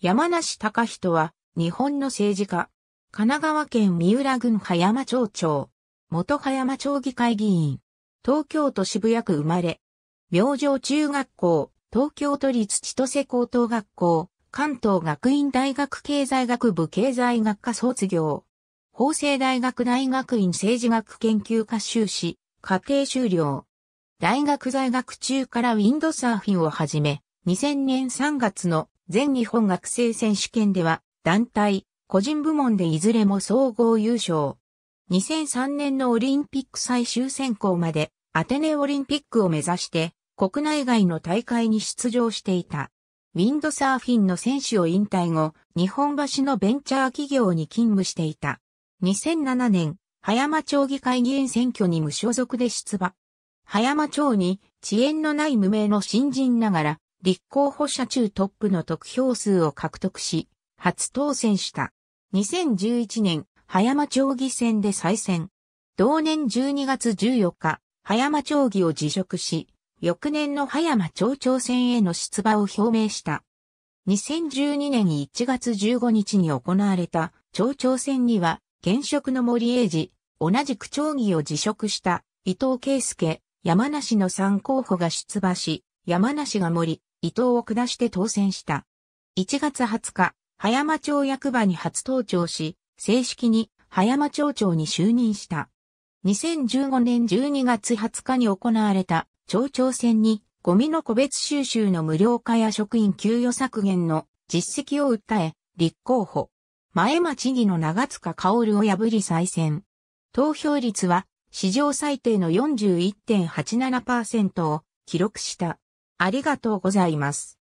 山梨隆人は、日本の政治家。神奈川県三浦郡葉山町長。元葉山町議会議員。東京都渋谷区生まれ。明星中学校、東京都立千歳高等学校、関東学院大学経済学部経済学科卒業。法政大学大学院政治学研究科修士、家庭修了。大学在学中からウィンドサーフィンを始め、2000年3月の全日本学生選手権では、団体、個人部門でいずれも総合優勝。2003年のオリンピック最終選考まで、アテネオリンピックを目指して、国内外の大会に出場していた。ウィンドサーフィンの選手を引退後、日本橋のベンチャー企業に勤務していた。2007年、葉山町議会議員選挙に無所属で出馬。葉山町に遅延のない無名の新人ながら、立候補者中トップの得票数を獲得し、初当選した。2011年、葉山町議選で再選。同年12月14日、葉山町議を辞職し、翌年の葉山町長選への出馬を表明した。2012年1月15日に行われた町長選には、現職の森英二、同じく町議を辞職した伊藤圭介、山梨の3候補が出馬し、山梨が森、伊藤を下して当選した。1月20日、葉山町役場に初登庁し、正式に葉山町長に就任した。2015年12月20日に行われた町長選にゴミの個別収集の無料化や職員給与削減の実績を訴え、立候補。前町議の長塚薫を破り再選。投票率は史上最低の41.87%を記録した。ありがとうございます。